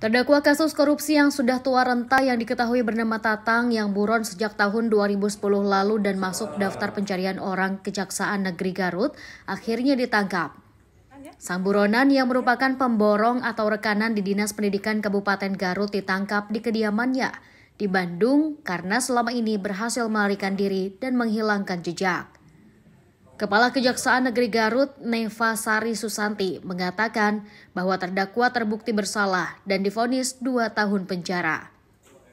Terdakwa kasus korupsi yang sudah tua renta yang diketahui bernama Tatang yang buron sejak tahun 2010 lalu dan masuk daftar pencarian orang Kejaksaan Negeri Garut akhirnya ditangkap. Sang buronan yang merupakan pemborong atau rekanan di Dinas Pendidikan Kabupaten Garut ditangkap di kediamannya di Bandung karena selama ini berhasil melarikan diri dan menghilangkan jejak. Kepala Kejaksaan Negeri Garut, Neva Sari Susanti, mengatakan bahwa terdakwa terbukti bersalah dan difonis dua tahun penjara.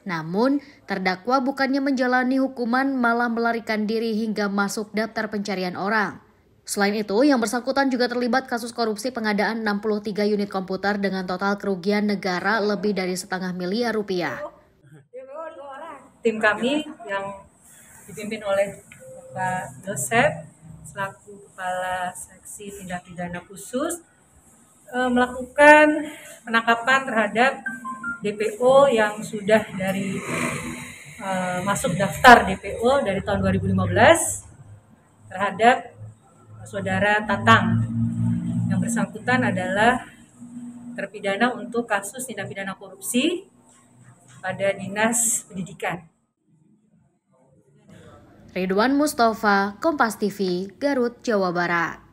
Namun, terdakwa bukannya menjalani hukuman malah melarikan diri hingga masuk daftar pencarian orang. Selain itu, yang bersangkutan juga terlibat kasus korupsi pengadaan 63 unit komputer dengan total kerugian negara lebih dari setengah miliar rupiah. Tim kami yang dipimpin oleh Pak Yosef selaku Kepala Seksi Tindak Pidana Khusus eh, melakukan penangkapan terhadap DPO yang sudah dari eh, masuk daftar DPO dari tahun 2015 terhadap saudara Tatang yang bersangkutan adalah terpidana untuk kasus tindak pidana korupsi pada dinas pendidikan. Ridwan Mustafa, Kompas TV, Garut, Jawa Barat.